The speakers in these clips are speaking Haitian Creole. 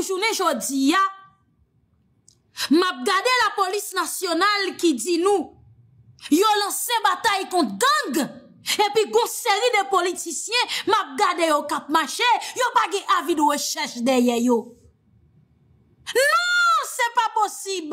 Poujounen jodi ya, map gade la polis nasyonal ki di nou, yo lanse batay kont gang, epi kon seri de politisyen, map gade yo kap mache, yo bagi avi de wechech deye yo. Non, se pa posib,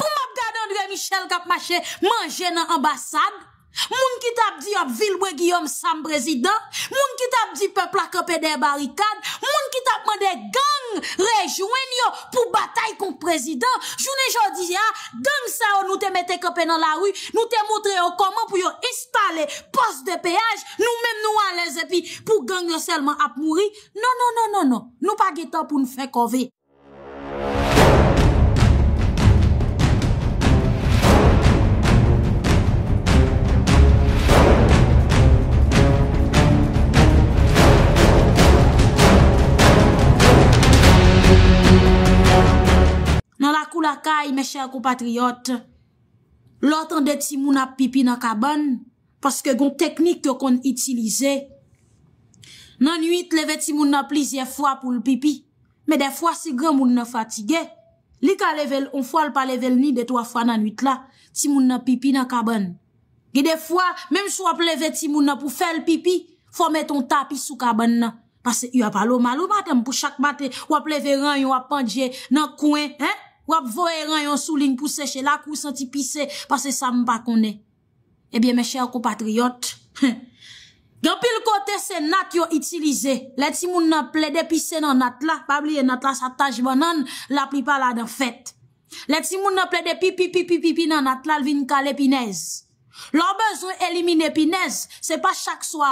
pou map gade André Michel kap mache manje nan ambasade. Moun ki tap di ap vilwe Giyom Sam prezident, moun ki tap di pepla kepe de barikad, moun ki tap mwen de gang rejwen yo pou batay kon prezident, joun e jodi ya, gang sa ou nou te mette kepe nan la wu, nou te moutre yo koman pou yo instale pos de peyaj, nou men nou an le zepi pou gang yo selman ap mouri, non, non, non, non, non, nou pa getan pou nou fekove. Aka yi me chèr kou patriyot. Lò tan de ti moun ap pipi nan kaban. Paske goun teknik yo kon itilize. Nan nuit leve ti moun ap plizye fwa pou l pipi. Me defwa si gwen moun nan fatige. Li ka leve, on fwa l pa leve ni de to a fwa nan nuit la. Ti moun ap pipi nan kaban. Ge defwa, menm sou ap leve ti moun ap pou fel pipi. Fwa met ton tapis sou kaban nan. Paske yon ap alo malou matem pou chak mate. Wap leve ran yon ap pandje nan kouen. He? Wap voeran yon souling pou seche la kou senti pise, pase sa mpa kone. Ebyen eh me chèr ko patriyot. Gan pil kote se nat yo itilize, le ti moun nan ple de pise nan nat la, bab liye nat la sataj van nan la pripa la dan fèt. Le ti moun nan ple de pipipipipi nan nat la, lvin kal epinez. Lò bezon elimine epinez, se pa chak swa,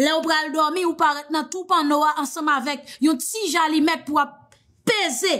le ou pral dormi ou paret nan toupan noa ansam avek, yon ti jali mek wap peze.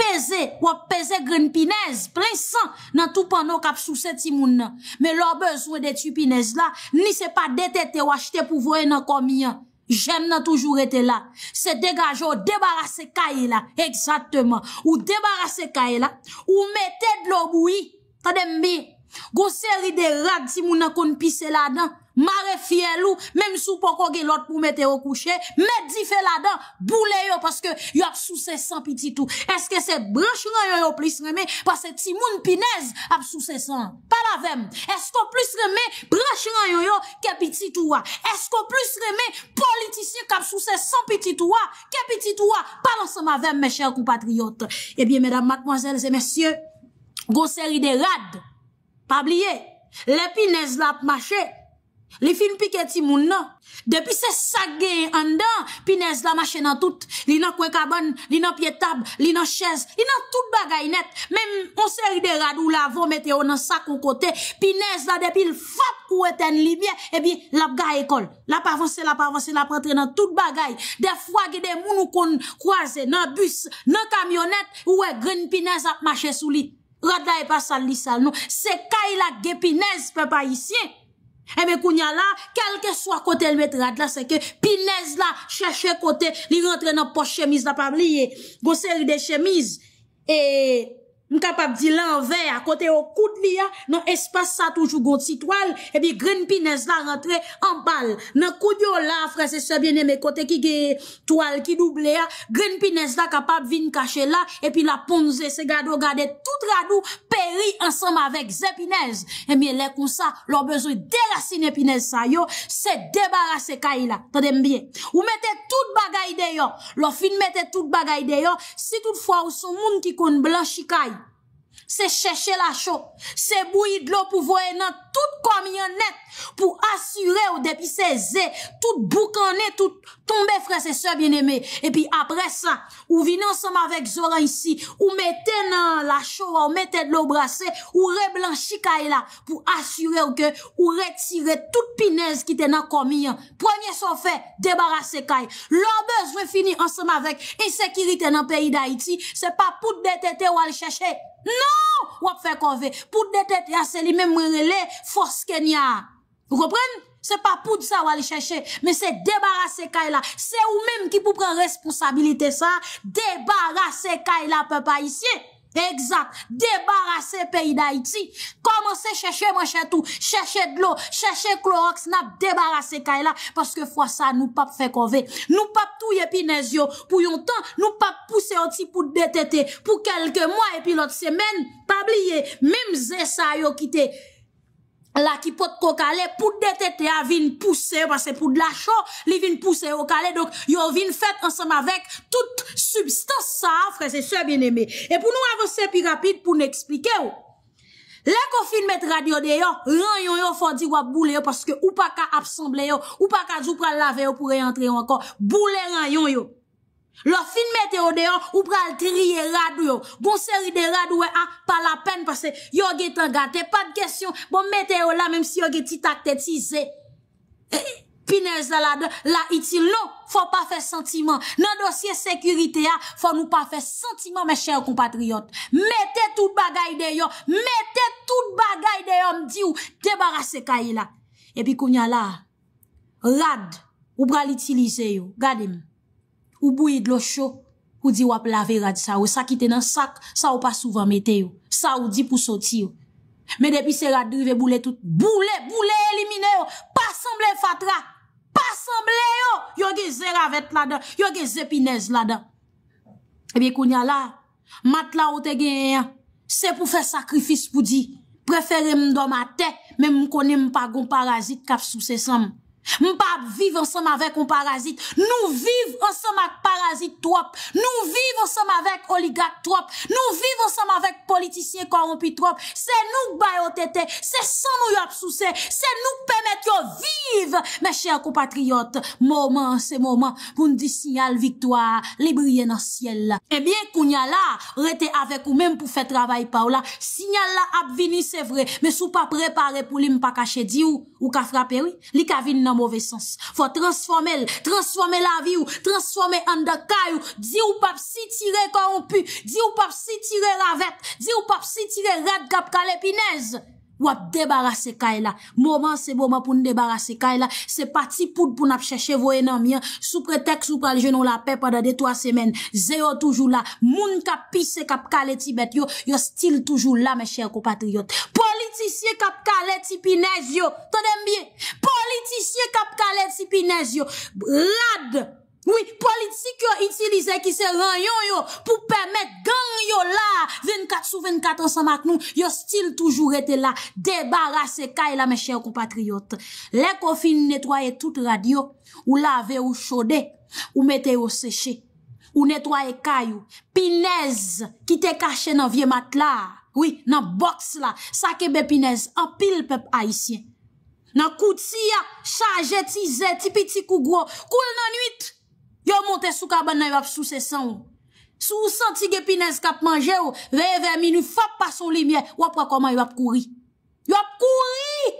Peze, wap peze gren pinez, plen san nan tou pan nou kap sou seti moun nan. Me lò bezwe de tupinez la, ni se pa dete te wache te pou vwoy nan komiyan. Jen nan toujou rete la. Se degaje ou debarase kaye la, eksatman. Ou debarase kaye la, ou mette dlo bouyi, ta dembiye. Gon seri de rad ti moun nan kon pise la dan Mare fiel ou Mem sou poko ge lot pou mete o kouche Medi fe la dan Boule yo paske yo ap sou se san pititou Eske se brachran yo yo plis reme Paske ti moun pinez Ap sou se san Paravem Esko plis reme brachran yo yo Ke pititou wa Esko plis reme politisye Kap sou se san pititou wa Ke pititou wa Paranse ma vem me chèl kou patriyote Ebyen eh mèdame, mèdame, mèdame, mèdame Gon seri de rad Pabliye, le pi nez la ap mache, li fin pike ti moun nan, depi se sak gen an dan, pi nez la mache nan tout, li nan kwekabon, li nan pye tab, li nan chez, li nan tout bagay net, men monseri de radou la vomete ou nan sak ou kote, pi nez la depi l fap ou eten libyen, ebi la ap ga ekol, la pa avanse, la pa avanse, la pa atre nan tout bagay, de fwa gede moun ou kon kwaze nan bus, nan kamyonet, ou e gren pi nez ap mache sou li. Rad la e pa sal li sal nou. Se kay la ge pinez pe pa isye. E me eh kounya la, kelke swa kote l met rad la, seke pinez la, chè chè kote, li rentre nan pos chemiz la pabliye. Gose ride chemiz. E... Nou kapap di lan ver, akote yo koud li ya, nou espasa toujou gout si toal, e bi gren pines la rentre an pal. Nou koud yo la, fre se se bine me kote ki ge toal ki double ya, gren pines la kapap vin kache la, e bi la ponze se gado gade, tout radou peri ansam avek zepinez. E bi le kon sa, lor bezou de lasin epinez sa yo, se debarase kay la. Tade mbiye. Ou mette tout bagay de yo, lor fin mette tout bagay de yo, si tout fwa ou son moun ki kon blan chi kay, Se cheche la chou, se bou yi dlo pou voye nan tout komiyan net pou asyre ou depi se ze, tout bou kan net, tout tombe fre se se bieneme. E pi apre sa, ou vine ansama vek Zoran isi, ou mette nan la chou, ou mette dlo brase, ou re blanchi kay la pou asyre ou ke ou retire tout pinez ki tenan komiyan. Premier son fe, debarase kay. L'ombe, jwen fini ansama vek, ensekiri tenan peyi da iti, se pa pout detete ou al cheche. Non, wap fè kon vè. Pout de tèt yase li mè mwen relè fòs kènyan. Wou kopren? Se pa pout sa wale chèche. Men se debarase kèy la. Se ou mèm ki pou pren responsabilite sa. Debarase kèy la pè pa isye. Eksak, debarase peyi da iti Komanse chache manche tou Chache dlo, chache klorox nap Debarase kay la Paske fwa sa nou pap fek ove Nou pap tou epinez yo Pou yon tan nou pap puse oti pou detete Pou kelke mwa epi lot semen Pabliye, mim zesa yo kite la ki pot ko kale, pou dete te a vin pousse yo, pas se pou dlachon, li vin pousse yo kale, donk yo vin fèt ansem avèk tout substans sa, fre se sè bin emè. E pou nou avè se pi rapide, pou nou eksplike yo, le ko fin met radyo de yo, ran yon yon fò di wap boule yo, paske ou pa ka absomble yo, ou pa ka djou pral lave yo pou reantre yo ankon, boule ran yon yo. Lo fin meteo deyon, ou pral triye radwe yo Bon seri de radwe a, ah, pa la pen Pase yo ge tan gate, pa de kesyon Bon meteo la, menm si yo ge ti takte Ti ze e, Pinez la la de, la iti lo Fon pa fe sentimen Nan dosye sekurite a, fon ou pa fe sentimen Me chè ou kompatriot Mete tout bagay deyon Mete tout bagay deyon Dibarase kaye la E pi konya la, rad Ou pral itilize yo, gade m Ou bou yi dlo chou, ou di wap lavera di sa ou, sa ki tenan sak, sa ou pa souvan mete yo, sa ou di pou soti yo. Men depi se radri ve boule tout, boule, boule elimine yo, pa sanble fatra, pa sanble yo, yon ge zera vet la dan, yon ge zepinez la dan. Ebe konya la, mat la ou te genyen, se pou fe sakrifis pou di, preferen m do mat te, men m konen m pa gon parazit kap sou sesan m. Mpap vive ansem avèk ou parazit, nou vive ansem ak parazit trop, nou vive ansem avèk oligat trop, nou vive ansem avèk politisyen korompi trop, se nouk bayotete, se san ou yapsouse, se nouk pemet yo vive. Mè chè akou patriyot, mouman se mouman, moun di sinyal viktoa, li brye nan siel la. Ebyen kounya la, rete avèk ou mèm pou fè travay pa ou la, sinyal la ap vini se vre, mè sou pa prepare pou li mpa kache di ou. Ou ka frape wè, li ka vin nan mwove sens. Fwa transformè l, transformè la vi wè, transformè an de kaj wè, di ou pap si tire korompu, di ou pap si tire ravè, di ou pap si tire rad gap kalepinez. Wap debarase kay la. Moman se bo ma pou n debarase kay la. Se pati poud pou nap chache voye nan mi. Sou preteks ou pralje nou la pep pada de 3 semen. Ze yo toujou la. Moun ka pise kap kale Tibet yo. Yo stil toujou la me chèr ko patriyot. Politisye kap kale Tipinez yo. Tò dem biye. Politisye kap kale Tipinez yo. Lad. Oui, politik yo itilize ki se ranyon yo pou pemet gang yo la 24 sou 24 ansan mak nou. Yo stil toujou rete la, debarase kay la me chè ou kou patriyote. Lèk ou fin netwaye tout radio, ou lave ou chode, ou mete ou seche, ou netwaye kay ou. Pinez ki te kache nan vie mat la, oui, nan boks la, sa kebe pinez, an pil pep aisyen. Nan kouti ya, chage ti zè, ti piti kou gro, koul nan nuit, Yo monte sou kabane yo ap sou se san ou. Sou ou santi gepinez kap manje ou. Veye veye minou fap pa son limye. Wap wakoman yo ap kouri. Yo ap kouri.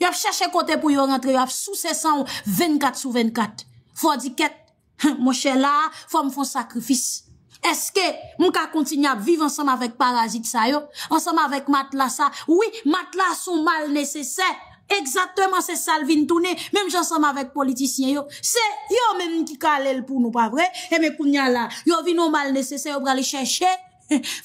Yo ap chache kote pou yo rentre. Yo ap sou se san ou. 24 sou 24. Fwa di ket. Mwen chela fwa mwen fon sakrifis. Eske mwen ka kontinye ap vive ansam avèk parazit sa yo. Ansam avèk matla sa. Oui, matla son mal nesesè. Eksatèman se salvin toune, mèm jansèm avèk politisyen yo. Se yo mèm ki kalèl pou nou, pa vwè, e mè kounyan la, yo vi nou mal nesesè, yo pralè chèchè,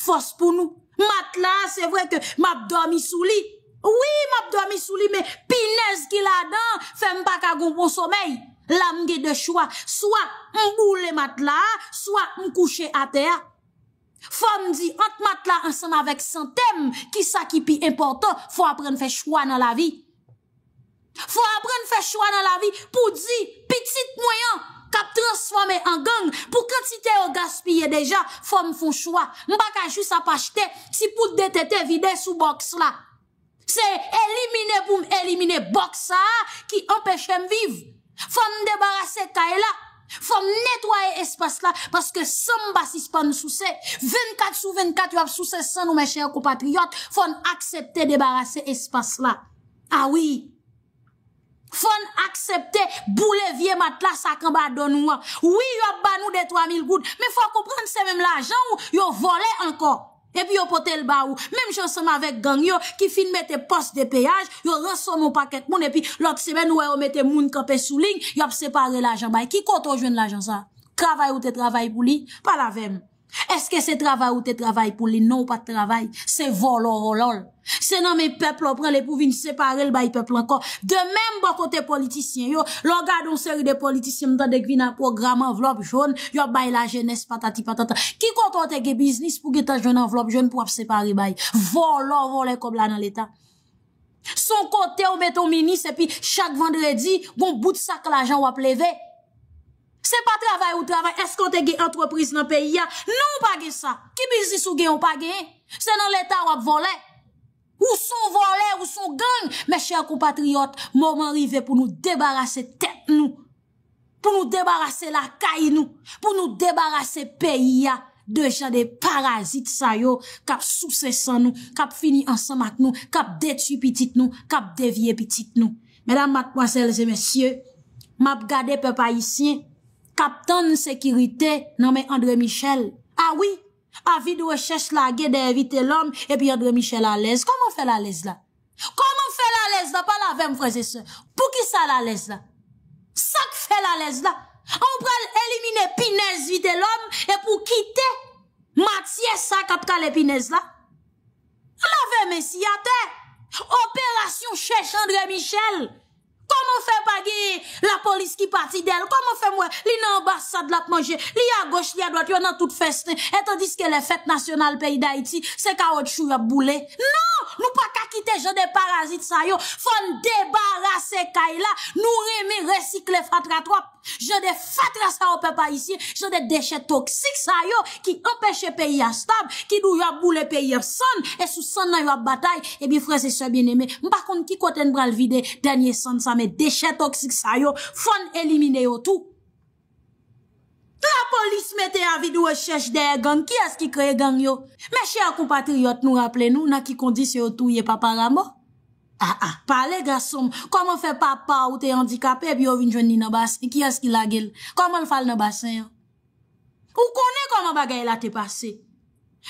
fòs pou nou. Matla, se vwè ke, mabdòm yi souli. Oui, mabdòm yi souli, mè pines ki la dan, fèm pa kagoun pou somèy. La mge de chwa, swa mbou lè matla, swa mkouchè a tè. Fò mdi, ant matla ansèm avèk santèm, ki sa ki pi importan, fò apren f Fwa apren fè chwa nan la vi pou di, pitit mwayan, kap transwame an gang, pou katite yo gaspye deja, fwa m foun chwa. M baka ju sa pache te, ti pout dete te vide sou boks la. Se elimine boum elimine boks a, ki empèche m viv. Fwa m debarase ka e la. Fwa m netwaye espas la, paske san m basis pan sou se. 24 sou 24, yo ap sou se san nou mèche yo kou papriyot, fwa m aksepte debarase espas la. A ah wii, Fon aksepte boule vie matla sakran ba don ou an. Ou yop ban ou de 3000 gout. Me fwa komprende semen l'ajan ou yop vole anko. E pi yopote l'ba ou. Mem jonsen ma vek gang yo ki fin mette pos de peyaj. Yop reson moun paket moun. E pi lot semen ou yo mette moun kapè sou ling. Yop separe l'ajan bay. E ki koto jwen l'ajan sa? Kravay ou te travay pou li? Paravem. Eske se travay ou te travay pou li nou pat travay, se volor olol. Se nan me pepl opren, le pou vin separe l bay pepl anko. De menm bakote politisyen yo, lor gade on seri de politisyen mtande gvin an program anvlob joun, yo bay la jenese patati patata. Ki kontote ge biznis pou getaj dwen anvlob joun pou ap separe bay? Volor olol e kob la nan l etan. Son kote ou meto menis e pi chak vendredi, bon bout sak la jan wap leve. Se pa travay ou travay, es kon te ge entropriz nan peyi ya? Nou ou page sa? Ki bizis ou ge ou page? Se nan l'Etat ou ap vole? Ou son vole? Ou son gagne? Mes chèl compatriot, mò mò rive pou nou debarase tèp nou. Pou nou debarase la kai nou. Pou nou debarase peyi ya. Dejan de parazit sayo. Kap sou sesan nou. Kap fini ansan mat nou. Kap detu pitit nou. Kap devye pitit nou. Mèdam matkwazèl zè mèsyè. Map gade pe pa yisyen. Kaptan sekirite nanme André Michel. Awi, ah avi dwe chèche lage de evite l'homme, epi André Michel alèze. Koman fè l'alèze la? Koman fè l'alèze la? Pa lavem fwese se. Pou ki sa l'alèze la? Sak fè l'alèze la? An ou pral elimine pines evite l'homme, epi ou kite matye sa kapta l'epines la? Lavem esi ate. Operasyon chèche André Michel. Komo fe pa ge, la polis ki pati del Komo fe mwen, li nan ambasad lat manje Li a goch, li a doat, yo nan tout feste Etan diske non! eh le fet nasyonal peyi da iti Se ka ot chou yap boule Non, nou pa kakite je de parazit sa yo Fon debarase kay la Nou reme resikle fatra Je de fatra sa yo pe pa isi Je de deshet toksik sa yo Ki empeshe peyi astab Ki nou yap boule peyi yon son E sou son nan yon batay E bi freze se bineme Mpa koun ki koten bral vide denye son sa mè dechè toksik sa yo, fon elimine yo tou. La polis mè te avidou e chèche deye gang, ki as ki kreye gang yo? Mè chè a kompatriot nou rapple nou, nan ki kondisyon tou ye papa ramo? A ah, a, ah, pale gasom, koman fè papa ou te yandikapè bi yo vinjwen ni nan basen, ki as ki lagel? Koman fal nan basen yo? Ou konen koman bagay la te pase?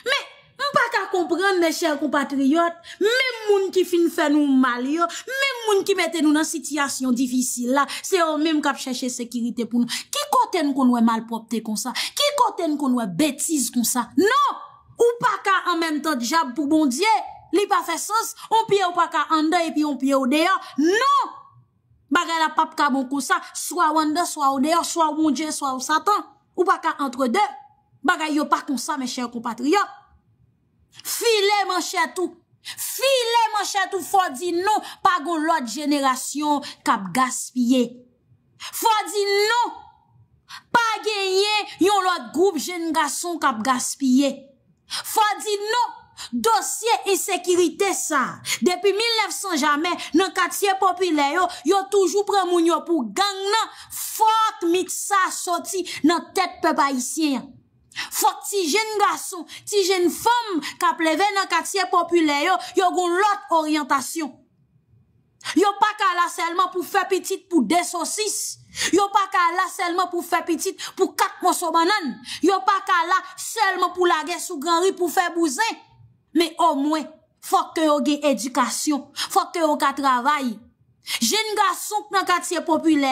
Mè, mpa ka komprende mè chè a kompatriot, mè moun ki fin fè nou mal yo, mè moun ki fin fè nou mal yo, moun ki mette nou nan sityasyon difisil la, se yo mèm kap chèche sekirite pou nou. Ki kote nou kon wè malpoptè kon sa? Ki kote nou kon wè betiz kon sa? Non! Ou pa ka an mèm tan jab pou bon diye? Li pa fè sos? On piye ou pa ka an dey epi on piye ou dey an? Non! Bagay la pap ka bon kon sa, swa ou an dey, swa ou dey an, swa ou bon diye, swa ou satan? Ou pa ka antre dey? Bagay yo pa kon sa, mè chèr kompatriyo? File mè chèr tou! Filè man chè tou fò di nou pa goun lòt jenèrasyon kap gaspiyè. Fò di nou pa genye yon lòt groub jenèrasyon kap gaspiyè. Fò di nou dosye e sekirite sa. Depi 1900 jamè, nan katye popile yo, yo toujou premoun yo pou gang nan fòk mit sa soti nan tèt pe bayisyen yon. Fok ti jen gason, ti jen fom Kap leve nan katiye popule yo Yo goun lot orientasyon Yo pa kala selman pou fe pitit pou de sosis Yo pa kala selman pou fe pitit pou kat konsomanan Yo pa kala selman pou lage sou granri pou fe bouzen Me o mwen, fok te yo ge edikasyon Fok te yo ka travay Jen nga souk nan katiye populè,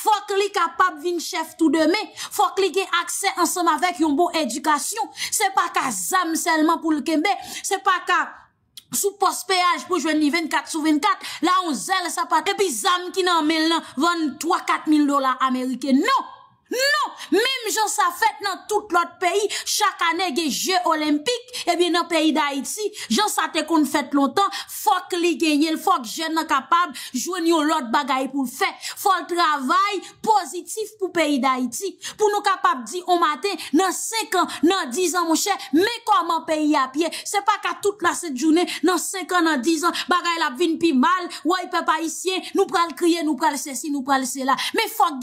fòk li kapap vin chèf tout deme, fòk li gen aksè ansem avèk yon bo edukasyon, se pa ka zam selman pou l'kembe, se pa ka sou pospeyaj pou jwen li 24 sou 24, la ou zèl sa pat, e bi zam ki nan mel nan 23-4 mil dola Amerike nou. Non, mèm jan sa fèt nan tout lòt pèyi, chak anè gen jè olimpik, e bè nan pèyi d'Haïti, jan sa te kon fèt lòtan, fòk li genyè lè, fòk jè nan kapab, jwen yon lòt bagay pou l'fè, fòk travay pozitif pou pèyi d'Haïti, pou nou kapab di omate nan 5 an, nan 10 an mò chè, mè kòman pèyi apye, se pa ka tout nan set jounè, nan 5 an, nan 10 an, bagay la bvin pi mal, wè y pe pa y siè, nou pral kriye, nou pral se si, nou pral se la, mè fòk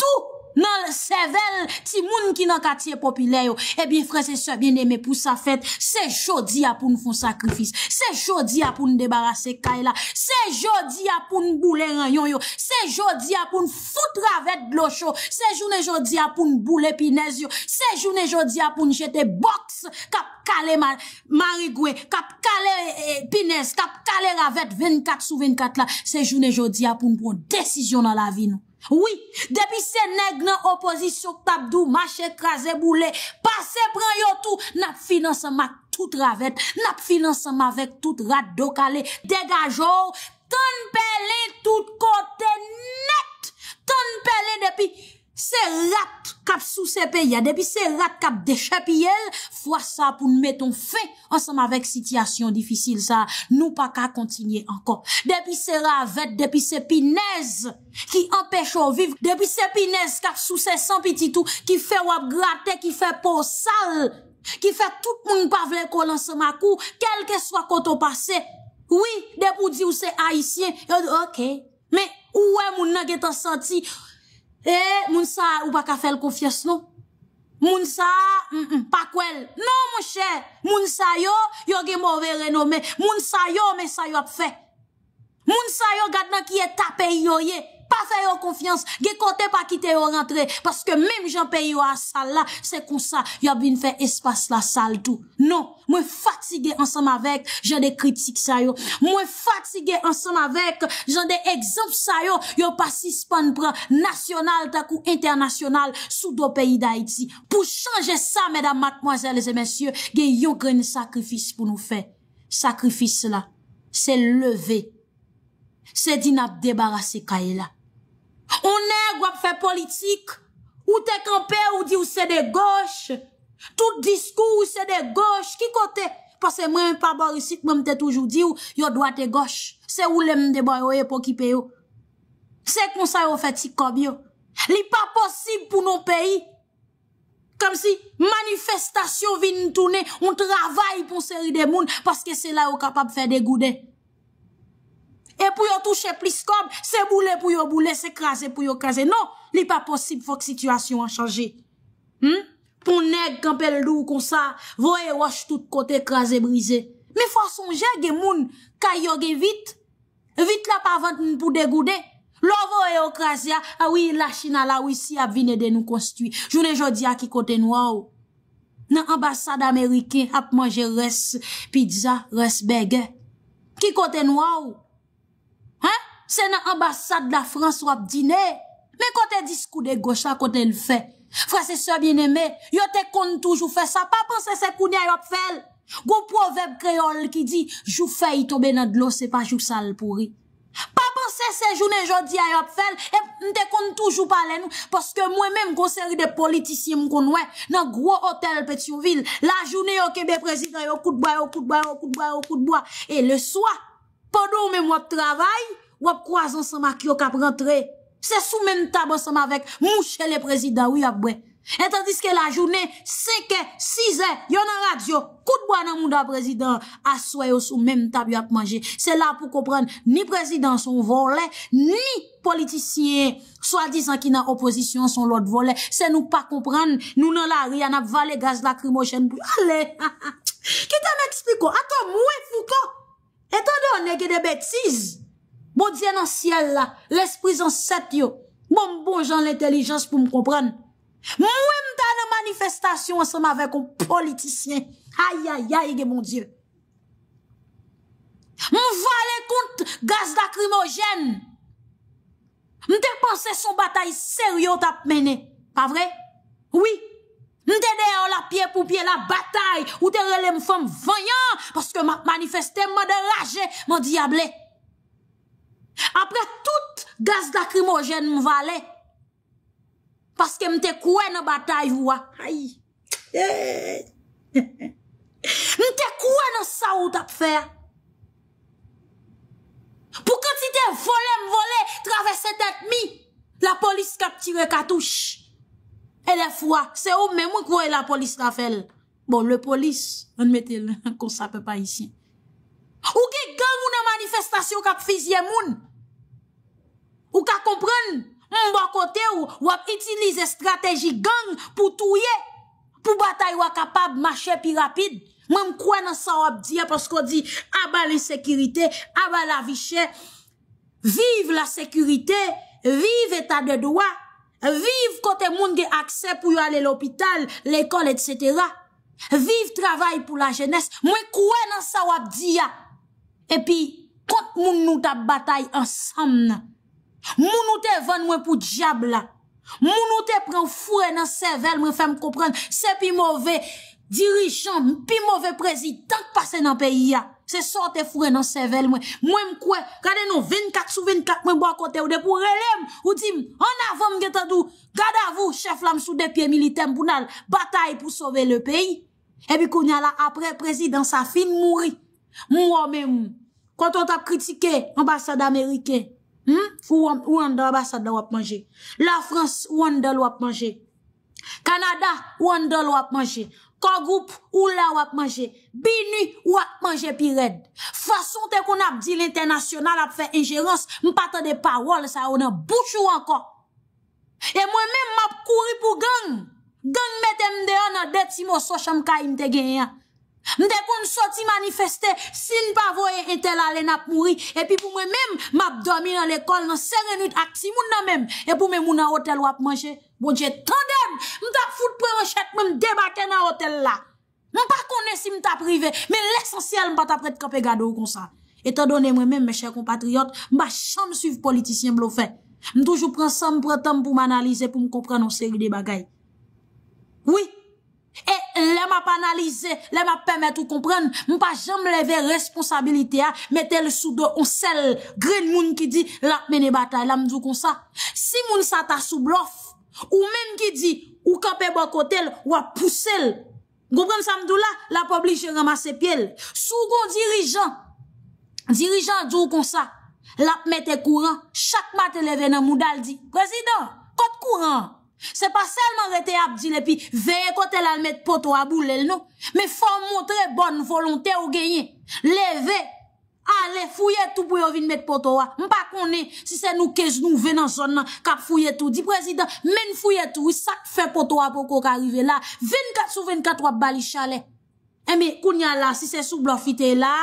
tou nan sevel ti moun ki nan katiye popile yo, ebi frese sebyen eme pou sa fet, se jodi apoun fon sakrifis, se jodi apoun debarase kay la, se jodi apoun boule rayon yo, se jodi apoun fout ravet glosho, se jounen jodi apoun boule pines yo, se jounen jodi apoun jete boks kap kale marigwe, kap kale eh, pines, kap kale ravet 24 sou 24 la, se jounen jodi apoun pon desisyon nan la vi nou. Oui, depi sè neg nan opozi syok tabdou, machè krasè bou lè, pasè pran yo tou, nap finanseman tout ravèd, nap finanseman vek tout rad do kalè, degajò, ton pelè tout kote net, ton pelè depi, Se rap kap sou se peye, depi se rap kap deche piye, fwa sa pou nme ton fe, anseman vek sityasyon difisil sa, nou pa ka kontinye ankon. Depi se ravet, depi se pinez, ki anpech ou viv, depi se pinez kap sou se sanpititou, ki fe wap gratè, ki fe pou sal, ki fe tout moun pa vle kol anseman kou, kelke swa koto pase. Oui, depi ou di ou se haisyen, yo de ok, me ouwe moun nan ke tan santi, E, moun sa ou baka fel konfyes nou? Moun sa, m-m, pa kwel. Non monshe, moun sa yo, yo ge mouve renome. Moun sa yo, me sa yo ap fe. Moun sa yo, gad nan kiye tape yoye. pa fè yo konfians, ge kote pa kite yo rentre, paske mèm jan pe yo a sal la, se kon sa, yo bin fè espas la sal tou. Non, mwen fati ge ansam avek, jan de kritik sa yo. Mwen fati ge ansam avek, jan de egzof sa yo, yo pasi span pran, nasyonal takou internasyonal, sou do peyi da iti. Pou chanje sa, mèdam, matmoazèles e mèsyè, ge yon kreni sakrifis pou nou fè. Sakrifis la, se leve, se din ap debarase kaye la, Onè gwa pfe politik, ou te kampe ou di ou se de goch, tout diskou ou se de goch, ki kote? Pase mwen pa borisik mwen te toujou di ou yo doa te goch, se ou lèm de boyoye pou kipe yo. Se kon sa yo fetik kob yo. Li pa posib pou nou peyi. Kam si manifestasyon vin toune, ou travay pou seri de moun, paske se la yo kapap fe degou dene. E pou yo touche plis kom, se boulè pou yo boulè, se krasè pou yo krasè. Non, li pa posib fok situasyon an chanje. Hmm? Pon neg kampel dou kon sa, voye wach tout kote krasè brise. Me fwa son jège moun, kaya yoge vit. Vit la pa vant moun pou degoude. Lo voye yo krasè a, awi la china la, awi si ap vine de nou konstu. Jounen jodi a ki kote nou a ou. Oh. Nan ambasade Amerike ap manje res pizza, res begè. Ki kote nou a ou. Oh? Se nan ambasade la Frans wap dine. Me kote diskou de gosha kote l fe. Frase se bieneme, yo te kontou jou fe sa. Pa pon se se kouni a yop fel. Gou proweb kreol ki di, jou fe yi tobe nan dlo se pa jou salpouri. Pa pon se se jounen jodi a yop fel, e mte kontou jou pale nou. Poske mwen men mkonseri de politisye mkoun wè, nan gwo hotel peti ou vil. La jounen yo kebe prezid ayo koutbwa, ayo koutbwa, ayo koutbwa, ayo koutbwa. E le swa, podou mwen wap travay, wap kwa zan seman ki yo kap rentre. Se sou men taban seman vek mou che le prezidant ou yap bwe. Etan diske la jounen, seke, si ze, yon an radyo, kout bwa nan mou da prezidant aswayo sou men taban yap manje. Se la pou kompran, ni prezidant son volè, ni politisyen, swal disan ki nan opozisyon son lot volè. Se nou pa kompran, nou nan la riyan ap vale gaz la krimo chen pou yale. Ki te mè ekspliko, ato mou e fouko, etan de an eke de betiz. Mo djen an siel la, l'esprit zan set yo. Mo m'bonj an l'intellijans pou m'kompren. Mo wè m'tan an manifestasyon an seman vek ou politisyen. Ayayay ge moun die. Mo valen kont gaz da krimojen. M'te panse son batay seryo tap mene. Pa vre? Oui. M'te dey an la pie pou pie la batay. Ou te rele m'fam vanyan. Paske m'manifeste m'ade raje m'diablet. apre tout gaz d'akrimojen m valè, paske m te kouè n batay vwa, m te kouè n saout ap fè, pou kè ti te vole m vole travesse det mi, la polis kap tire katouche, elè fwa, se ou mè mwen kouè la polis rafel, bon le polis, an mette kon sape pa isi, prestasyon kak fizye moun. Ou kak kompren, moun bakote ou wap itilize strategi gang pou touye, pou batay wak kapab mache pi rapid. Mwen mkwen an sa wap diya pasko di, aba l'insekirité, aba la viché. Viv la sekirité, viv eta de doa, viv kote moun de akse pou yo ale l'opital, l'ekol, etc. Viv travay pou la jenès. Mwen kwen an sa wap diya. Epi, 3 moun nou ta batay ansam nan. Moun nou te ven mwen pou diable la. Moun nou te pren fure nan sevel mwen fèm kopren. Se pi mou ve dirijan, pi mou ve prezid, tanke pase nan peyi ya. Se sorte fure nan sevel mwen. Mwen mkwe, kade nou 24 sou 24 mwen bwa kote ou de pou relem. Ou di m, an avan mwen geta dou. Gada vou, chef lam sou de piye milite mpounal. Batay pou sove le peyi. Ebi konya la apre prezid dansa fin mouri. Mwen wame mwen. Kon ton tap kritike ambasade Amerike, fwo wan do ambasade wap manje. La Frans wan do l wap manje. Kanada wan do l wap manje. Kogoup ou la wap manje. Bini wap manje pi red. Fason te kon ap di l internasyonal ap fe injerans, m pata de pawol sa ou nan bouchou wanko. E mwen men map kouri pou gang. Gang metem de an an det si m woso chanm ka im te genyan. Mwen te kon sou ti manifeste, sin pa voye ente la lè nap mouri, epi pou mwen mèm map domi nan l'ekol nan serenit ak si moun nan mèm, epi pou mèm moun nan otel wap manje, mwen bon jè tan den, mwen ta foute pre rachet mwen debate nan otel la. Mwen pa kone si mwen ta prive, mwen l'essensyel mwen pa ta pret kape gado ou konsa. E ta donè mwen mèm, mwen chè compatriote, mwen ba chanm suiv politisyen mwen lo fè. Mwen toujou pren san, mwen pren tam pou mwen analize, pou mwen kompre nan seri de bagay. Ouye? E lem ap analize, lem ap pemet ou kompren, moun pa jem leve responsabilite a, metel sou do onsel. Gren moun ki di, lak men e batay, lak mdou konsa. Si moun sa ta sou blof, ou men ki di, ou kap e bakotel, wap pousel. Gopren samdou la, lak pou obligye ramase piel. Sou gon dirijan, dirijan djou konsa, lak met e kouran, chak mat leve nan moudal di, prezident, kote kouran. Se pa selman rete abdine pi veye kote la met potowa boulel nou Me fwa mwotre bon volonte ou genye Leve, ale fuyetou pou yo vin met potowa Mpa konen, si se nou kej nou ven an son nan kap fuyetou Di prezident, men fuyetou, sak fe potowa pou koka arrive la Vin kat sou vin kat wap bali chale Eme, kounyan la, si se sou blok fite la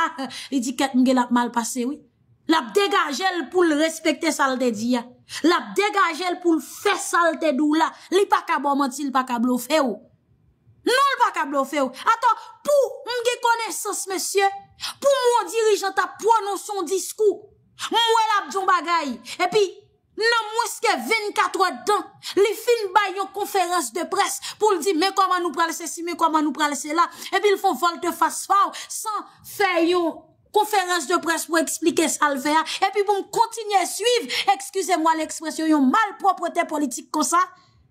Etiket mge lap mal pase wii L ap degaje l pou l respekte salte diya. L ap degaje l pou l fè salte dou la. Li pa kablo menti, li pa kablo fè ou. Non l pa kablo fè ou. Atan, pou mge kone sas mesye, pou mwen dirijanta pronon son diskou, mwen wè l ap djon bagay. E pi, nan mweske 24 dan, li fil bay yon konferans de pres pou l di, me koman nou pralese si, me koman nou pralese la. E pi, l fon volte fas faw, san fè yon konferans de pres pou eksplike salve a, epi pou m kontinye suiv, ekskuse mwa l'ekspresyon yon malproprete politik kon sa,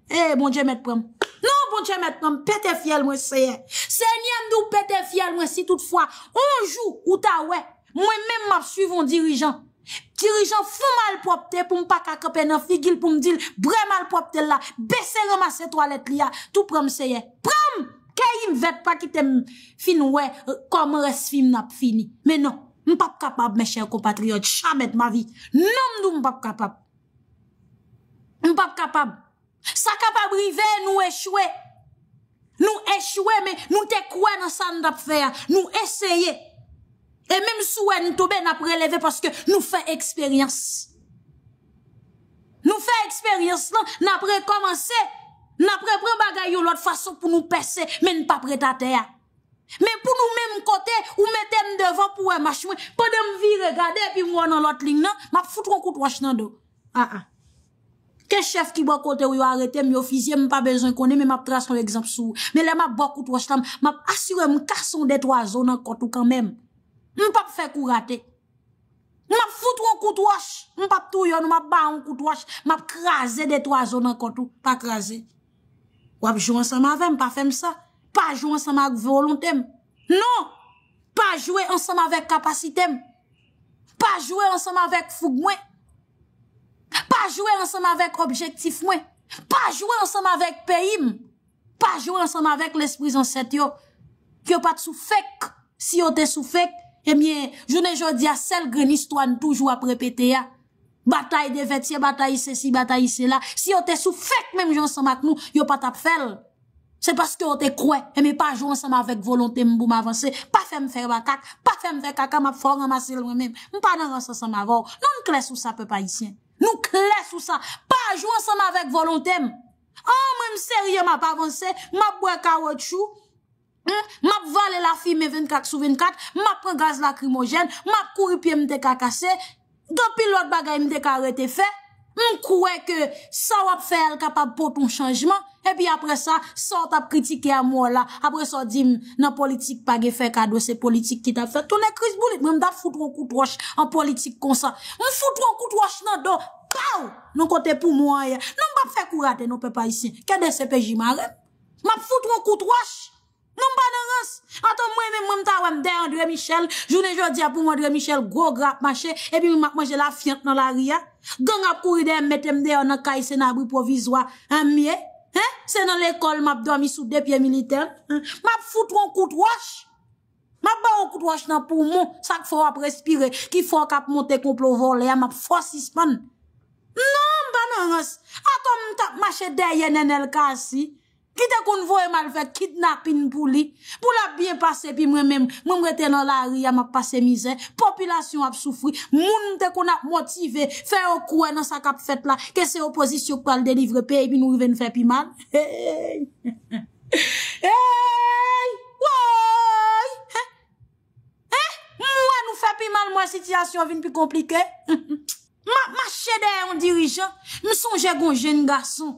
e, eh, bon djemet proum. Non, bon djemet proum, pete fiel mwen seye. Se nye mdou pete fiel mwen si toutfwa, onjou ou ta we, mwen menm map suiv yon dirijan. Dirijan fou malpropte pou m pa kakopene, figil pou m dil, bre malpropte la, besen roma se toalet li a, tout proum seye. Proum! E yon vep pa ki tem fin wè, euh, kom res fin nap fini. Menon, mpap kapab, me chèr kompatriot, chamed ma vi. Non mdou mpap kapab. Mpap kapab. Sa kapab rive, nou e chouè. Nou e chouè, men nou te kwen an san dap fè ya. Nou esèye. E menm sou wè, nou toube nap releve, paske nou fè eksperyans. Nou fè eksperyans, nan, napre komanse. Na pre pre bagay yo lot fason pou nou pese, men pa pretate ya. Men pou nou men mkote ou metem devan pou we mwache mwen, pou dem vi regade pi mwen nan lot ling nan, map foute wakout wach nan do. A a. Ken chef ki bakote ou yo arete, myo fizye, men pa bezon koni, men map tras nou egzamp sou. Men le map bakout wach nan, map asyre mkason de twa zon nan kotou kan men. Mpap fe kou rate. Mpap foute wakout wach. Mpap tou yon, mpap ba wakout wach. Mpap kraze de twa zon nan kotou. Pa kraze. Wap jwè ansem avem pa fem sa, pa jwè ansem avek volontem, non, pa jwè e ansem avek kapasitem, pa jwè e ansem avek foug mwen, pa jwè e ansem avek objektif mwen, pa jwè ansem avek peyim, pa jwè ansem avek lespriz ansetyo, ki yo pat sou fek, si yo te sou fek, emye, eh jwè ne jwè diya sel gen istouan touj wap repete ya. Bataye de vetye, bataye se si, bataye non, se oh, la, si yo te sou fèk mèm jansama k nou, yo patap fèl. Se paske yo te kouè, mèm e pa jwansama vek volontèm mboum avansè, pa fèm fè bakak, pa fèm fè kaka, mèm fòngan ma sèl wè mèm, mèm pa nan jansama vòw. Nou nou kles ou sa pe pa isyen. Nou kles ou sa, pa jwansama vek volontèm. An mèm serye mèm ap avansè, mèm wèk a wè chou, mèm vèm lè la fi mè 24 sou 24, mèm pre Gopi lot bagay m dek a rete fe, m kouwe ke sa wap fe el kapap poton chanjman, epi apre sa, sa wap kritike a m wola, apre sa di m nan politik pa ge fe kado se politik ki ta fe. Tounen kriz boulit, m m da foute wakout wach an politik kon sa. M foute wakout wach nan do, pao, nan kote pou mwa ye. Nan m bap fe kou rate, nou pe pa isi. Kede se pe jimare? M ap foute wakout wach. Nou mba nan rase, anton mwen mwen mta wèm den André Michel, jounè jò di apou mwen André Michel, gro grap mache, epi mwen mwen jè la fiant nan la ria, gen ap kouride mwen metem de yon akay se nabri pou vizwa, an miye, se nan l'ekol mwen ap do mi sou de pye militel, mwen ap fout woun koutouache, mwen ap ba woun koutouache nan pou moun, sak fwa ap respire, ki fwa kap monte komplo volè, mwen ap fwa sisman. Nou mba nan rase, anton mwen mta ap mache de yon enel kasi, Ki te kon voye malvek, kidnapin pou li. Pou la bien pase pi mwen mèm, mwen mwete nan la riyan ap pase mizè. Popilasyon ap soufri. Moun te kon ap motive, fe okwè nan sa kap fèt la. Kè se opozisyon kwa l'delivre pe, pi nou ven fè pi man. Hey! Hey! Woy! Hey! Mwen wè nou fè pi man mwen sityasyon vin pi komplike. Ma chede yon dirijan. Mwen sonje gon jen gason.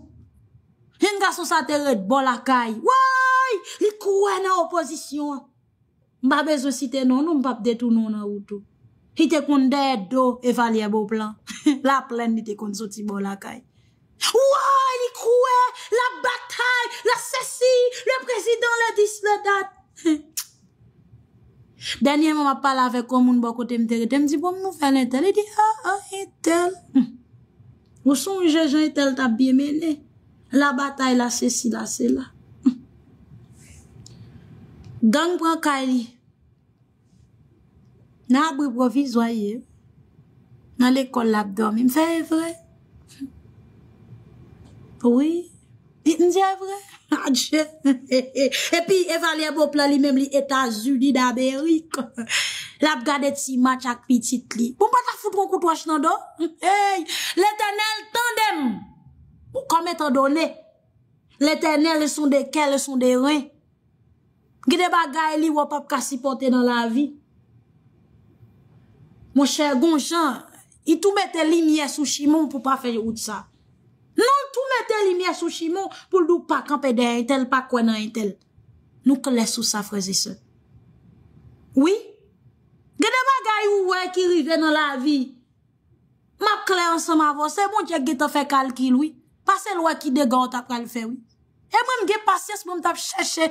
Yen gwa sou sa teret bo lakay. Woy, li kouè nan opozisyon. Mbabe sou site nan, nou mbap detou nan nan woto. Hi te koun deyè do evalye bo plan. La plen ni te koun zoti bo lakay. Woy, li kouè la batay, la sesi, le prezident, le dis, le dat. Denye mwa mwa pala ve komoun bokote mterete, mdi bom nou ven etel. E di, a, ah, a, ah, etel. Wosou mjè jen etel tabi menè. La batay la se ah, si bon, la se la. Gang pou an ka li. Nan abri pou an vizoye. Nan le kol la ap domi. Mfe evre. Ouye. Mfe evre. Adje. E pi eva li ap ou plan li mem li Eta Zudi d'Aberik. La ap gade ti matak pitit li. Pou pat la foudron kout wach nan do? Le tanel tan deme. Kom etan donè, lètenè lè son de kè, lè son de rè. Gideba gay li wap ap kasi pote nan la vi. Mon chè Gonjan, i tou mette li miè sou chi moun pou pa fè oud sa. Non tou mette li miè sou chi moun pou l'dou pa kampè de yon tel, pa kwen yon tel. Nou kè lè sou sa frezi se. Oui, gideba gay ou wè ki rive nan la vi. Ma kè lè anse ma vò, se moun chè gè te fè kalki lwi. Pasè lwa ki degan tap pral fewi. E mwen ge pasyes mwen tap chèche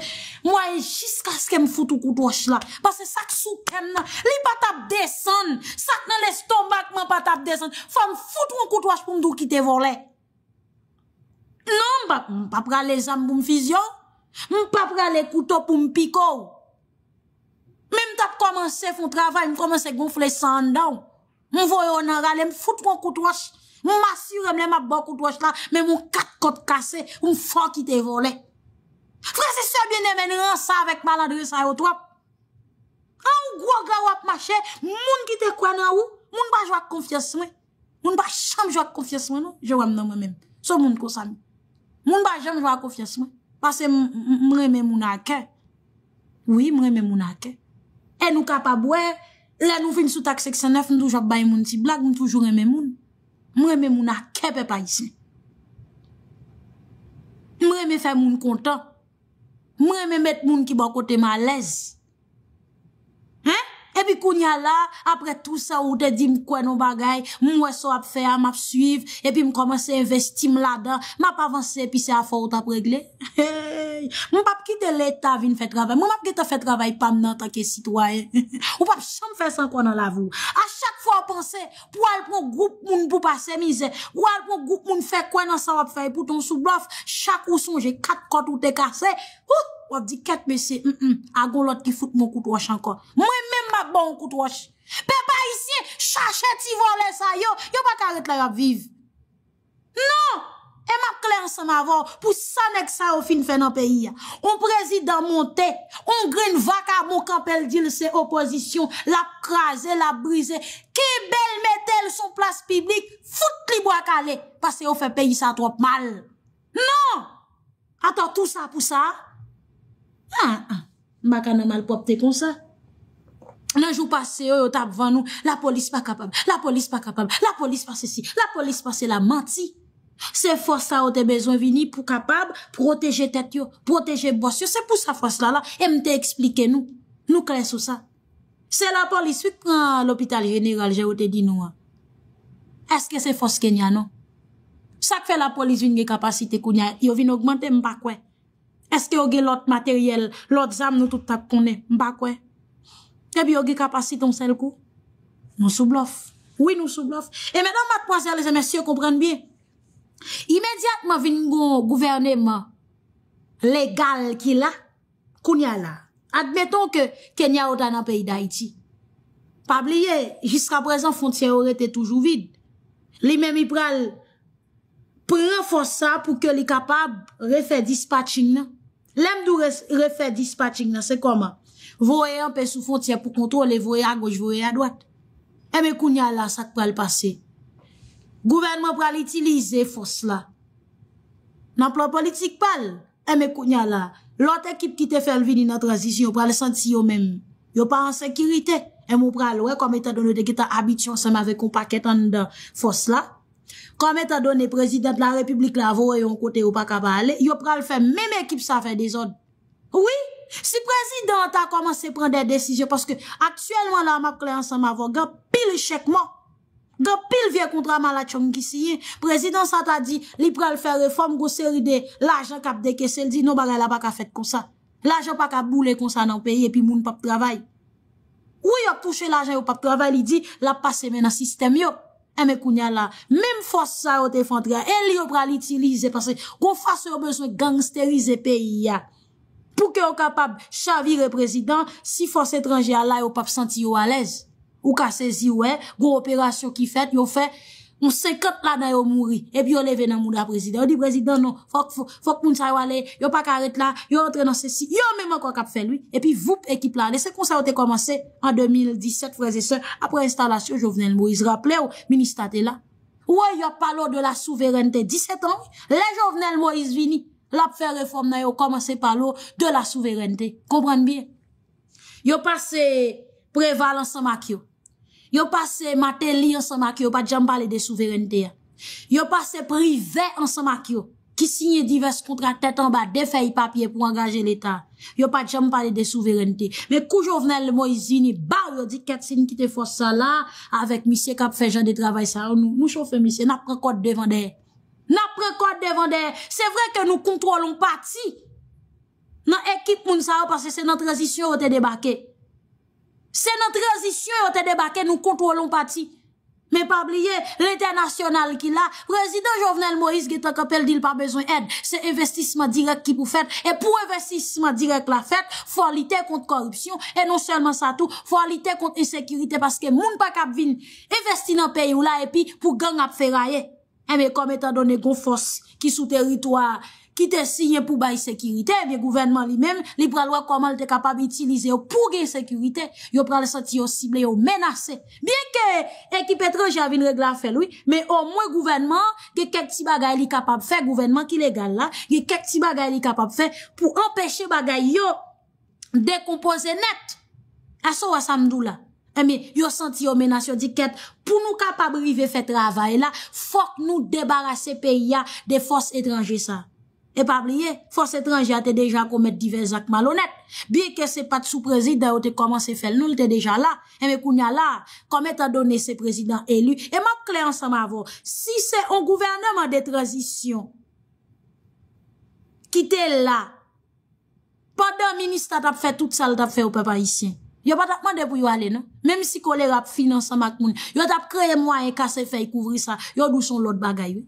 mwen jiskas ke mfout ou koutouache la. Pasè sak sou kem nan. Li pa tap desen. Sak nan le stombak mwen pa tap desen. Fwa mfout ou mkoutouache pou mdou ki te vole. Non, mwen pa pral le zan pou mfizyo. Mwen pa pral le koutou pou mpiko. Mwen tap komanse foun travay, mwen komanse gonfle sandan. Mwen voyon nan rale mfout ou mkoutouache. Mou masi remle ma bokout wach la, men moun kat kote kase, moun fò ki te vole. Fransi sebyen ne men ren sa vek baladre sa yot wap. An ou gwo gwa wap ma che, moun ki te kwen an ou, moun ba jwa konfyesme. Moun ba jam jwa konfyesme nou, jwem nan mwen men, sou moun kosami. Moun ba jam jwa konfyesme, pase mremen moun a ke. Oui, mremen moun a ke. E nou kapabwe, le nou fin sou tak seksyenef, moun tou jwa bay moun ti blag, moun tou jweremen moun. Mwen men moun ak kepe pa isin. Mwen men fè moun kontan. Mwen men met moun ki bon kote man lez. Epi kounya la, apre tou sa ou te di mkwen nou bagay, mwen mwese wap fe a map suiv, epi mkwemse investi mladan, map avanse, epi se a fawot ap regle. Mwen pap ki te leta avine fet travay, mwen pap ki te fet travay pam nan tanke sitwaye. Mwen pap chanm fe san konan la vou. A chak fwa apanse, pou alpon goup moun pou pase mize, pou alpon goup moun fe kwenan sa wap fe, pouton sou blof, chak ou sonje kat kot ou te kase, wap di ket me se, agon lot ki foute mwen kout wachanko. Pè pa yisi, chache ti vole sa yo, yo pa karet lè rap viv. Non, e map kler san avon, pou san ek sa ou fin fè nan peyi ya. Ou prezidant monte, ou grin vaka, mou kapel dil se opozisyon, la praze, la brize, ki bel metel son plas piblik, fout li bo akale, pas se ou fè peyi sa trop mal. Non, ato tout sa pou sa. Nan, ah, nan, ah. maka nan mal pop te konsa. Nanjou pase yo yo tab van nou, la polis pa kapab, la polis pa kapab, la polis pa se si, la polis pa se la manti. Se fos sa ou te bezon vini pou kapab, proteje tet yo, proteje bos yo, se pou sa fos la la, e mte explike nou, nou kren sou sa. Se la polis, wik pran l'opital general, je ou te di nou an, eske se fos genya nou? Sak fe la polis vini ge kapasite koun ya, yo vini augmente mba kwen? Eske yo ge lot materyel, lot zam nou toutak kounen, mba kwen? Ke bi yo ge kapasi ton sel kou? Nou sou blof. Oui nou sou blof. E menan mat pwaz ya le zemensi yo kompren biye. Imediat ma vin goun gouverne ma legal ki la koun ya la. Admeton ke kenya o danan peyi da iti. Pabli ye, jisra prezen fontyen yo rete toujou vid. Li men mi pral pre renfos sa pou ke li kapab refe dispatching na. Lem di refe dispatching na se koma? Vore an pe sou fontye pou kontrole, vore an goj, vore an doat. Eme eh kounya la sak pral pase. Gouvernment pral itilize fos la. Nan plan politik pal, eme eh kounya la. Lot ekip ki te fel vini nan transisyon pral senti yo men. Yo pa an sekirite. Emo eh, pral we komet adone de geta habityon seman ve kompak etan dan fos la. Komet adone prezident la republik la vore yon kote ou pa kaba ale. Yo pral fe men ekip safe de zon. Oui, si prezident non, a komanse pren eh, de desisyon, paske aktuelman la ma klyansan ma vò, ga pil chekman, ga pil vie kontra ma la chongi siye, prezident sa ta di, li prel fè reform go seride, la ajan kap de kesel di, nou baga la baka fèt konsa. La ajan pak ap boule konsa nan peyi, epi moun pap travay. Ou yo touche la ajan yo pap travay, li di, la pase mena sistem yo, eme kounya la. Mem fòs sa yo te fòndre, el yo prel itilize, kon fòs yo bezwe gangsterize peyi ya. pou ke yo kapab chavire prezident si fons etranje a la yo pap santi yo alez. Ou ka sezi we, go operasyon ki fet, yo fe, moun sekat la nan yo mouri, e bi yo leve nan moun da prezident. Yo di prezident, non, fok moun sa yo ale, yo pa karet la, yo entre nan se si, yo mèman kwa kap fe lui, e pi voup ekip la. Desè kon sa yo te komanse an 2017, freze se, apre instalasyon, Jovenel Moïse, rappele ou, ministate la, wè yo palo de la souverente 17 an, le Jovenel Moïse vini. La pou fè reform nan yo komanse palo de la souverente. Komran bi? Yo passe preval an samak yo. Yo passe mater li an samak yo. Yo pa djam pale de souverente ya. Yo passe prive an samak yo. Ki signye divers kontra tèt an ba. De fèy papye pou angaje l'Etat. Yo pa djam pale de souverente. Me kou jo vnen le Moizini. Bar yo di ket sin ki te fòs sa la. Avèk misye kap fè jan de travay sa. Nou chò fè misye. Nap prekote devan deyè. Na prekote devande, se vre ke nou kontrolon pati. Nan ekip moun sa wap ase se nan transisyon wote debake. Se nan transisyon wote debake, nou kontrolon pati. Me pabliye, l'internasyonal ki la, prezident Jovenel Moïse geta kapel dil pa bezon ed, se investisme direk ki pou fet, e pou investisme direk la fet, fwa lite kont korupsyon, e non selman sa tou, fwa lite kont insekirite, paske moun pa kap vin, investi nan peyo la epi pou gang ap feraye. Eme kom etan do ne kon fos ki sou teritwa ki te sinye pou bayi sekirite, biye gouvenman li men li pralwa koman li te kapab itilize yo pou gen sekirite, yo pralwa senti yo sible, yo menase. Biye ke ekipetre javine regla fe loui, miye o mwen gouvenman, gen kek ti bagay li kapab fe, gouvenman ki legal la, gen kek ti bagay li kapab fe, pou empeshe bagay yo dekompose net. Aso wa samdou la, Eme, eh, yo senti yo mena, yo di ket, pou nou ka pa brive fe travay la, fok nou debarase pe ya de fos etranje sa. E pa briye, fos etranje a te dejan komet divez ak malonet. Biye ke se pat sou prezid, da yo te koman se fel nou, te dejan la. Eme, kounya la, komet a donne se prezidant elu. Eman kleyan sa ma avon, si se on gouvernanman de tranzisyon, ki te la, padan ministat ap fe tout sal ap fe ou pe pa isyen. Yo pa tak mande pou yo ale nan. Mem si kolera ap finanse an mak moun. Yo tap kreye mwa en kase fey kouvri sa. Yo dou son lot bagay we.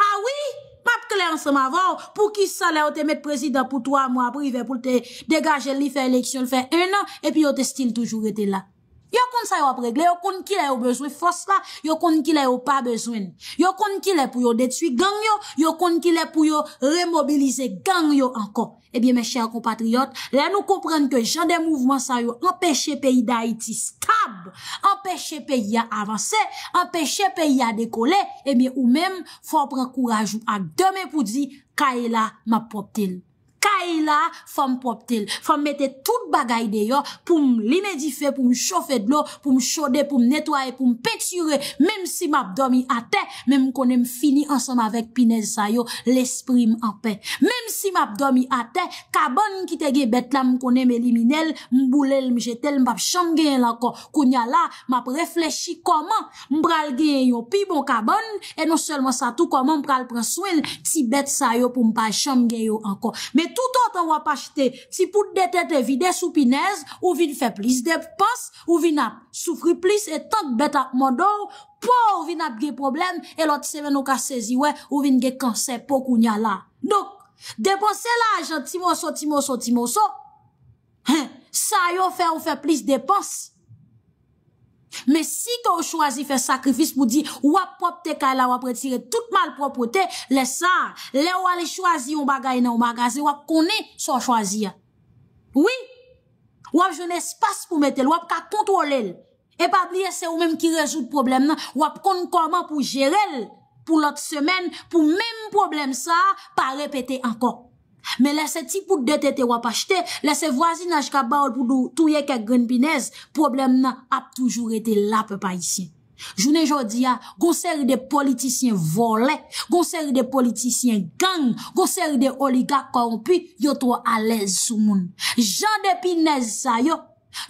A wii. Map kreye an seman vwa. Pou ki sa la yo te met prezident pou 3 mwa prive. Pou te degaje li fey eleksyon fey 1 an. E pi yo te stil toujou rete la. Yo kon sa yo ap regle, yo kon ki la yo bezwen fos la, yo kon ki la yo pa bezwen. Yo kon ki la pou yo detwi gang yo, yo kon ki la pou yo remobilize gang yo anko. Ebyen eh men chèl kompatriot, la nou komprende ke jan de mouvman sa yo empèche peyi da iti stab, empèche peyi a avanse, empèche peyi a dekole, ebyen eh ou men fò prekourajou ak deme pou di kaela mapoptil. ka ila, fòm pop tel. Fòm mette tout bagay de yo, poum limedife, poum chofe de lo, poum chode, poum netwaye, poum petyure, mem si map domi ate, mem konem fini ansanm avèk pinez sa yo, l'esprim apè. Mem si map domi ate, kaban nkitege bet la mkonem eliminele, mbulel mjetel, mbap chan gen lanko. Konya la, map reflechi koman mbral gen yo, pi bon kaban, e non selman sa tout koman mbral praswen, ti bet sa yo poum pa chan gen yo anko. Met E toutot an wap achete, si pout de tete vide sou pinez, ou vin fe plis depans, ou vin ap soufri plis e tank betak modou, pou ou vin ap ge probleme e lot semen ou ka seziwe ou vin ge kanser pou kounya la. Dok, depanse la a jantimoso, timoso, timoso, sa yo fe ou fe plis depans. Men si ke ou chwazi fè sakrifis pou di wap pop te ka la wap retire tout mal popote, le sa, le wale chwazi ou bagay na ou bagaze, wap kone sou chwazi ya. Oui, wap jene espas pou metel, wap ka kontrole el, e pa blye se ou menm ki rezout problem nan, wap kon koman pou jere el pou lot semen, pou menm problem sa, pa repete ankon. Men lese tipou dete te wap achete, lese vwazina jkaba ou poudou touye ke gen pinez, problem nan ap toujou rete la pe pa isye. Jounen jodi ya, ah, gonser de politisyen vole, gonser de politisyen gang, gonser de oligak koronpi, yo to alèz sou moun. Jan de pinez sayo,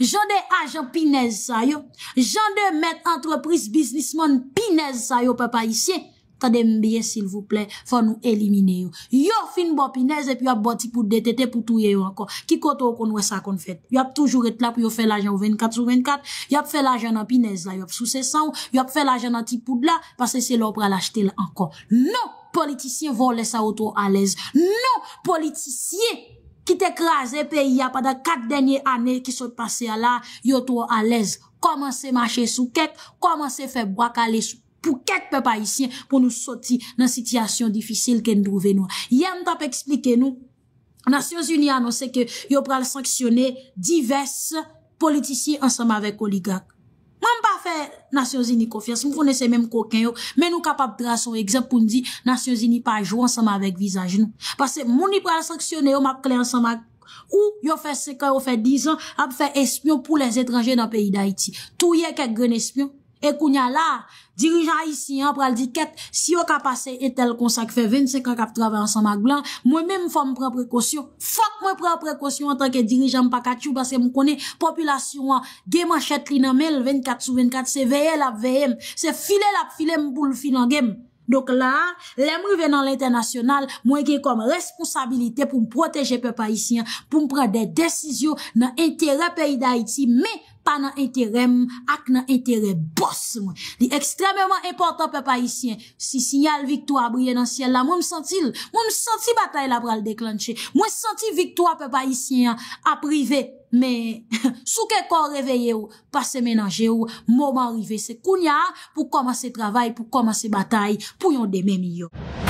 jan de ajan pinez sayo, jan de met entreprise biznismon pinez sayo pe pa isye. Sade mbyen sil vouple fwa nou elimine yo. Yo fin bo pinez epi yo ap bwati poud de tete pou touye yo ankon. Ki koto konwe sa kon fèt. Yo ap toujou et la pou yo fè la jan 24-24. Yo ap fè la jan an pinez la. Yo ap fè la jan an ti poud la. Pase se lò pral achete lè ankon. Non politisyen von lè sa ou tou alèz. Non politisyen ki te krasè peyi ya padan 4 denye anè ki sot passe a la. Yo tou alèz. Koman se mache sou kek. Koman se fè bwakale sou kek. pou kek pe pa isyen pou nou soti nan sityasyon difisil ken drouve nou. Yen tap eksplike nou, Nasyon Zini anonsen ke yo pral sanksyone divers politisyen ansama vek oligak. Mwen pa fe Nasyon Zini kofias, mwen fwone se menm koken yo, men nou kapap dra son eksemp pou ndi Nasyon Zini pa jwo ansama vek vizaj nou. Pase mouni pral sanksyone yo, mwen ap kle ansama ou yo fe seka yo fe dizan ap fe espyon pou les etranje nan peyi da iti. Tou ye kek gren espyon, Ekounya la, dirijan isi, pral di ket, si yo kapase etel konsakfe 25 akap trabe ansan magblan, mwen men mwen fok mwen pran prekosyon. Fok mwen pran prekosyon an tanke dirijan mpa kachou, baske mwen konen populasyon an, gen man chetli nan men, 24 sou 24, se veye lap veyem, se file lap file mpou lufi nan gem. Dok la, lemri venan l'internasyonal, mwen gen kom responsabilite pou mproteje pepa isi, pou mpre de desizyo nan entere peyi da iti, me! pa nan enterem ak nan enterebos mwen. Di ekstrememan importan pe pa isyen, si si yal viktou a brye nan sien la, mwen senti batay la pral deklanche. Mwen senti viktou a pe pa isyen a prive, men sou ke kor reveye ou, pa se menanje ou, mouman rive se kounya, pou komanse travay, pou komanse batay, pou yon demem yo.